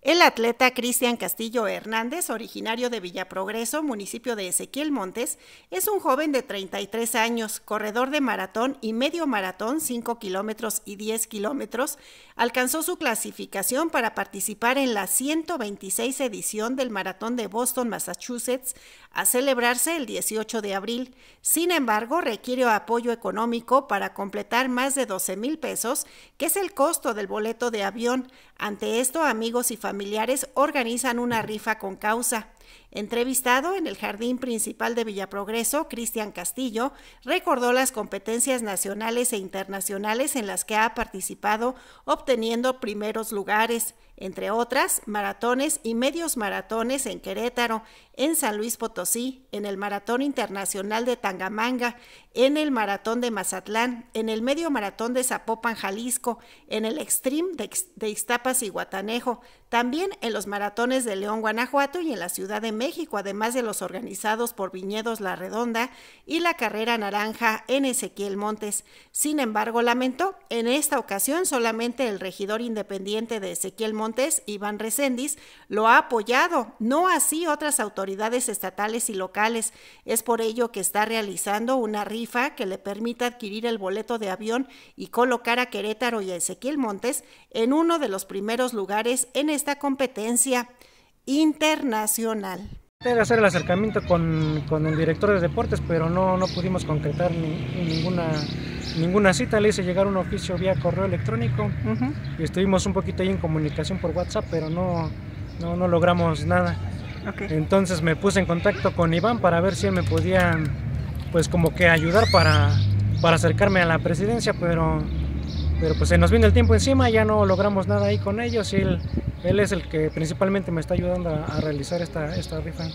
El atleta Cristian Castillo Hernández, originario de Villaprogreso, municipio de Ezequiel Montes, es un joven de 33 años, corredor de maratón y medio maratón, 5 kilómetros y 10 kilómetros. Alcanzó su clasificación para participar en la 126 edición del Maratón de Boston, Massachusetts, a celebrarse el 18 de abril. Sin embargo, requiere apoyo económico para completar más de 12 mil pesos, que es el costo del boleto de avión. Ante esto, amigos y familiares, familiares organizan una rifa con causa. Entrevistado en el Jardín Principal de Villaprogreso, Cristian Castillo recordó las competencias nacionales e internacionales en las que ha participado, obteniendo primeros lugares, entre otras, maratones y medios maratones en Querétaro, en San Luis Potosí, en el Maratón Internacional de Tangamanga, en el Maratón de Mazatlán, en el Medio Maratón de Zapopan, Jalisco, en el Extreme de, Iztapas y Guatanejo, también en los maratones de León, Guanajuato y en la Ciudad de México, además de los organizados por Viñedos La Redonda y la Carrera Naranja en Ezequiel Montes. Sin embargo, lamentó, en esta ocasión solamente el regidor independiente de Ezequiel Montes, Iván Recendis, lo ha apoyado, no así otras autoridades estatales y locales. Es por ello que está realizando una rifa que le permita adquirir el boleto de avión y colocar a Querétaro y a Ezequiel Montes en uno de los primeros lugares en esta competencia internacional. debe hacer el acercamiento con, con, el director de deportes, pero no, no pudimos concretar ni, ninguna, ninguna cita. Le hice llegar un oficio vía correo electrónico y estuvimos un poquito ahí en comunicación por WhatsApp, pero no, no, no logramos nada. Entonces me puse en contacto con Iván para ver si él me podía, pues como que ayudar para, para acercarme a la presidencia, pero, pero pues se nos vino el tiempo encima, ya no logramos nada ahí con ellos y él él es el que principalmente me está ayudando a, realizar esta, esta rifa.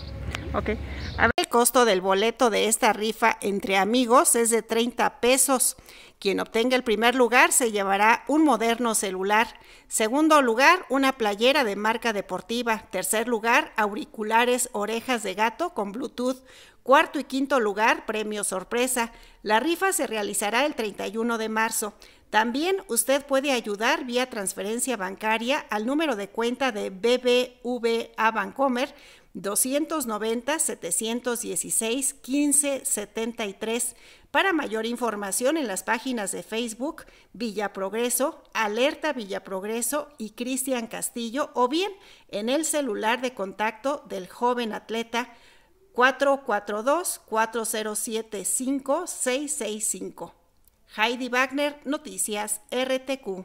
Ok. A El costo del boleto de esta rifa entre amigos es de 30 pesos. Quien obtenga el primer lugar se llevará un moderno celular. Segundo lugar, una playera de marca deportiva. Tercer lugar, auriculares orejas de gato con Bluetooth. Cuarto y quinto lugar, premio sorpresa. La rifa se realizará el 31 de marzo. También usted puede ayudar vía transferencia bancaria al número de cuenta de BBVA Bancomer 290 716 1573 para mayor información en las páginas de Facebook Villa Progreso, Alerta Villa Progreso y Cristian Castillo o bien en el celular de contacto del joven atleta 442 407 5665. Heidi Wagner, Noticias RTQ.